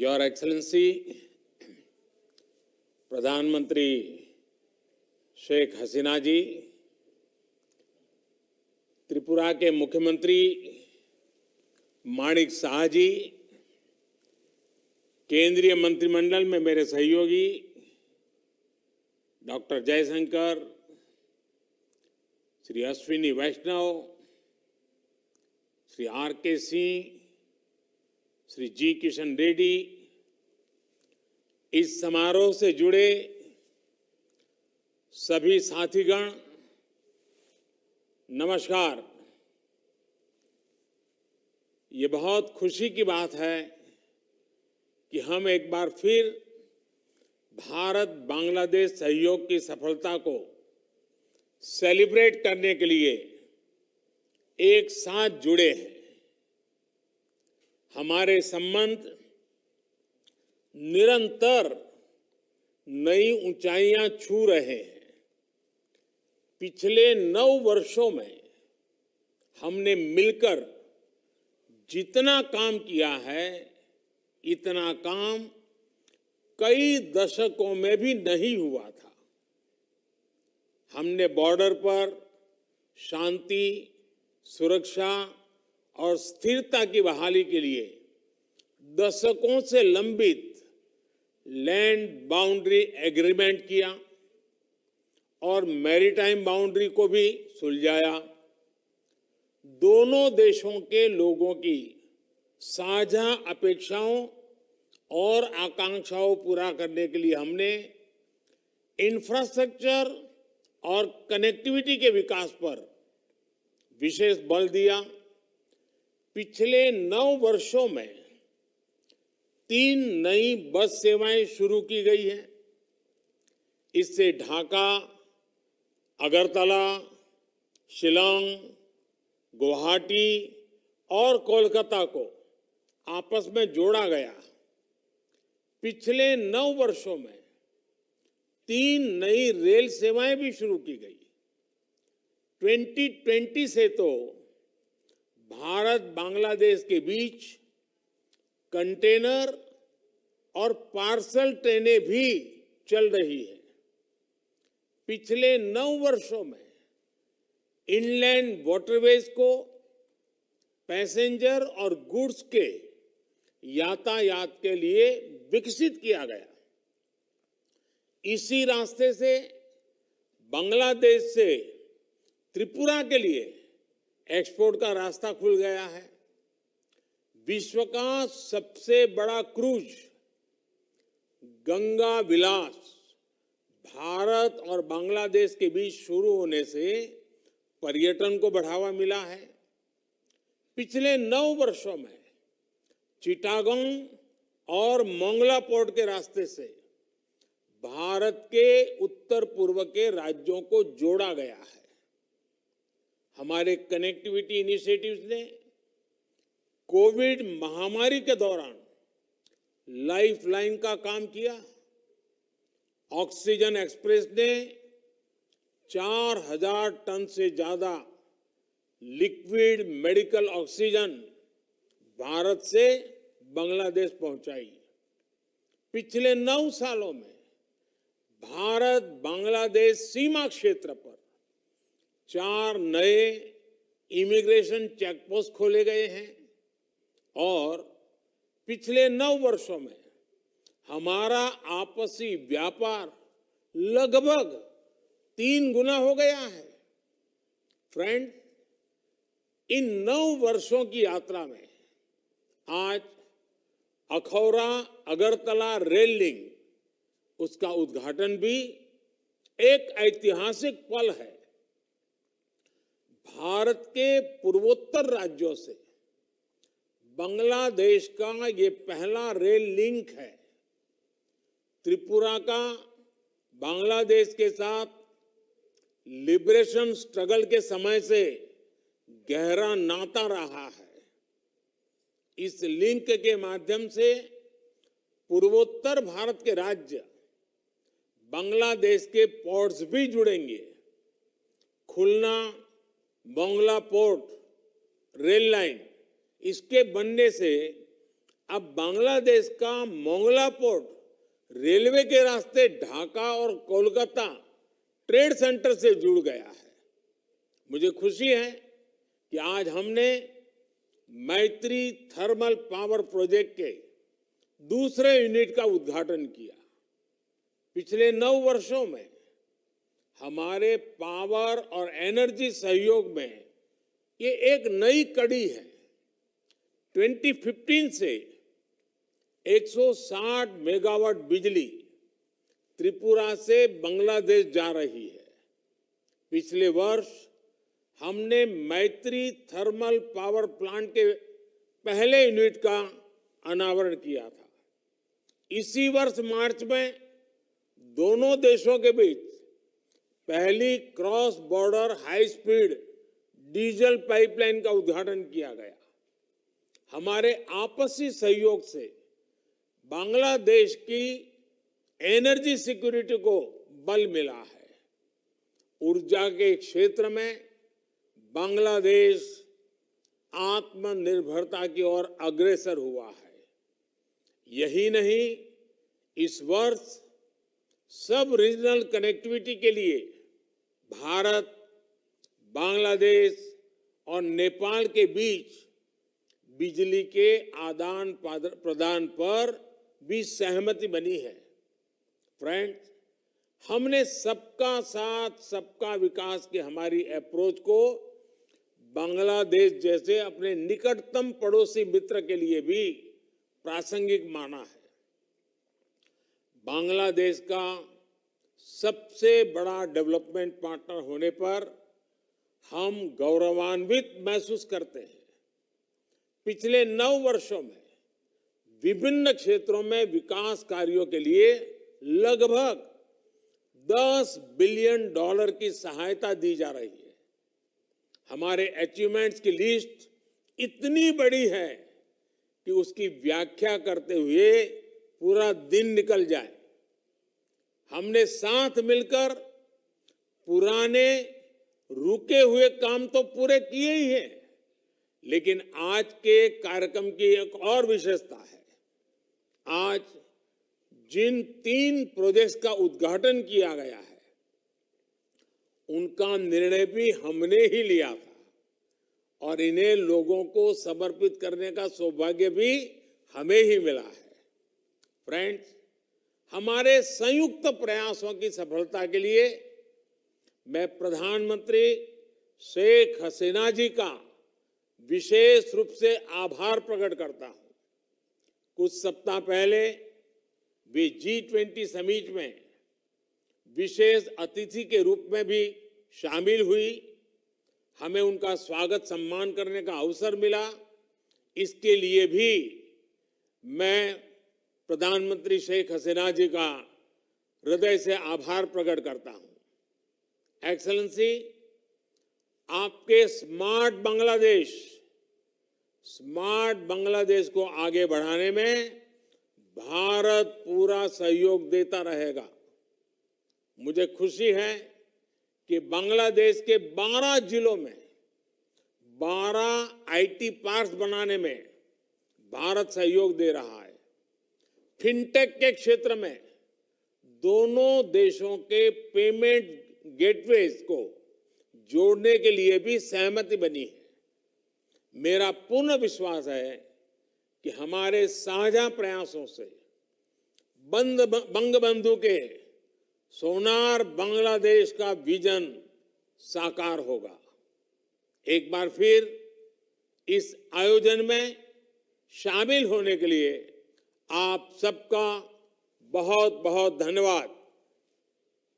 your excellency प्रधानमंत्री शेख हसीना जी त्रिपुरा के मुख्यमंत्री माणिक शाह जी केंद्रीय मंत्रिमंडल में मेरे सहयोगी doctor Jaishankar Shri Ashwini Vaishnaw Shri R K Singh Shri जी किशन रेड्डी इस समारोह से जुड़े सभी साथीगण नमस्कार ये बहुत खुशी की बात है कि हम एक बार फिर भारत बांग्लादेश सहयोग की सफलता को सेलिब्रेट करने के लिए एक साथ जुड़े हैं हमारे संबंध निरंतर नई ऊंचाइयां छू रहे हैं पिछले नौ वर्षों में हमने मिलकर जितना काम किया है इतना काम कई दशकों में भी नहीं हुआ था हमने बॉर्डर पर शांति सुरक्षा और स्थिरता की बहाली के लिए दशकों से लंबित लैंड बाउंड्री एग्रीमेंट किया और मैरीटाइम बाउंड्री को भी सुलझाया दोनों देशों के लोगों की साझा अपेक्षाओं और आकांक्षाओं पूरा करने के लिए हमने इंफ्रास्ट्रक्चर और कनेक्टिविटी के विकास पर विशेष बल दिया पिछले नौ वर्षों में तीन नई बस सेवाएं शुरू की गई हैं इससे ढाका अगरतला शिलांग गुवाहाटी और कोलकाता को आपस में जोड़ा गया पिछले नौ वर्षों में तीन नई रेल सेवाएं भी शुरू की गई 2020 से तो भारत बांग्लादेश के बीच कंटेनर और पार्सल ट्रेनें भी चल रही है पिछले नौ वर्षों में इनलैंड वॉटरवेज को पैसेंजर और गुड्स के यातायात के लिए विकसित किया गया इसी रास्ते से बांग्लादेश से त्रिपुरा के लिए एक्सपोर्ट का रास्ता खुल गया है विश्व का सबसे बड़ा क्रूज गंगा विलास भारत और बांग्लादेश के बीच शुरू होने से पर्यटन को बढ़ावा मिला है पिछले नौ वर्षों में चिटागोंग और मोंगला पोर्ट के रास्ते से भारत के उत्तर पूर्व के राज्यों को जोड़ा गया है हमारे कनेक्टिविटी इनिशिएटिव्स ने कोविड महामारी के दौरान लाइफलाइन का काम किया ऑक्सीजन एक्सप्रेस ने 4000 टन से ज्यादा लिक्विड मेडिकल ऑक्सीजन भारत से बांग्लादेश पहुंचाई पिछले नौ सालों में भारत बांग्लादेश सीमा क्षेत्र पर चार नए इमिग्रेशन चेकपोस्ट खोले गए हैं और पिछले नौ वर्षों में हमारा आपसी व्यापार लगभग तीन गुना हो गया है फ्रेंड इन नौ वर्षों की यात्रा में आज अखौरा अगरतला रेल लिंक उसका उद्घाटन भी एक ऐतिहासिक पल है भारत के पूर्वोत्तर राज्यों से बांग्लादेश का ये पहला रेल लिंक है त्रिपुरा का बांग्लादेश के साथ लिबरेशन स्ट्रगल के समय से गहरा नाता रहा है इस लिंक के माध्यम से पूर्वोत्तर भारत के राज्य बांग्लादेश के पोर्ट्स भी जुड़ेंगे Khulna Mongla port rail line इसके बनने से अब बांग्लादेश का मोंगला पोर्ट रेलवे के रास्ते ढाका और कोलकाता ट्रेड सेंटर से जुड़ गया है मुझे खुशी है कि आज हमने मैत्री थर्मल पावर प्रोजेक्ट के दूसरे यूनिट का उद्घाटन किया पिछले नौ वर्षों में हमारे पावर और एनर्जी सहयोग में ये एक नई कड़ी है 2015 से 160 मेगावाट बिजली त्रिपुरा से बांग्लादेश जा रही है पिछले वर्ष हमने मैत्री थर्मल पावर प्लांट के पहले यूनिट का अनावरण किया था इसी वर्ष मार्च में दोनों देशों के बीच पहली cross border high speed diesel pipeline का उद्घाटन किया गया हमारे आपसी सहयोग से बांग्लादेश की एनर्जी सिक्योरिटी को बल मिला है ऊर्जा के क्षेत्र में बांग्लादेश आत्मनिर्भरता की ओर अग्रसर हुआ है यही नहीं इस वर्ष सब रीजनल कनेक्टिविटी के लिए भारत बांग्लादेश और नेपाल के बीच बिजली के आदान प्रदान पर भी सहमति बनी है फ्रेंड्स हमने सबका साथ सबका विकास की हमारी अप्रोच को बांग्लादेश जैसे अपने निकटतम पड़ोसी मित्र के लिए भी प्रासंगिक माना है बांग्लादेश का सबसे बड़ा डेवलपमेंट पार्टनर होने पर हम गौरवान्वित महसूस करते हैं पिछले नौ वर्षों में विभिन्न क्षेत्रों में विकास कार्यों के लिए लगभग 10 बिलियन डॉलर की सहायता दी जा रही है हमारे अचीवमेंट्स की लिस्ट इतनी बड़ी है कि उसकी व्याख्या करते हुए पूरा दिन निकल जाए हमने साथ मिलकर पुराने रुके हुए काम तो पूरे किए ही हैं लेकिन आज के कार्यक्रम की एक और विशेषता है आज जिन तीन प्रोजेक्ट का उद्घाटन किया गया है उनका निर्णय भी हमने ही लिया था और इन्हें लोगों को समर्पित करने का सौभाग्य भी हमें ही मिला है फ्रेंड्स हमारे संयुक्त प्रयासों की सफलता के लिए मैं प्रधानमंत्री शेख हसीना जी का विशेष रूप से आभार प्रकट करता हूं कुछ सप्ताह पहले वे जी ट्वेंटी समिट में विशेष अतिथि के रूप में भी शामिल हुई हमें उनका स्वागत सम्मान करने का अवसर मिला इसके लिए भी मैं प्रधानमंत्री शेख हसीना जी का हृदय से आभार प्रकट करता हूं एक्सलेंसी आपके स्मार्ट बांग्लादेश स्मार्ट बांग्लादेश को आगे बढ़ाने में भारत पूरा सहयोग देता रहेगा मुझे खुशी है कि बांग्लादेश के 12 जिलों में 12 आईटी पार्क बनाने में भारत सहयोग दे रहा है फिनटेक के क्षेत्र में दोनों देशों के पेमेंट गेटवेज को जोड़ने के लिए भी सहमति बनी है मेरा पूर्ण विश्वास है कि हमारे साझा प्रयासों से बंद बंगबंधु के सोनार बांग्लादेश का विजन साकार होगा एक बार फिर इस आयोजन में शामिल होने के लिए आप सबका बहुत बहुत धन्यवाद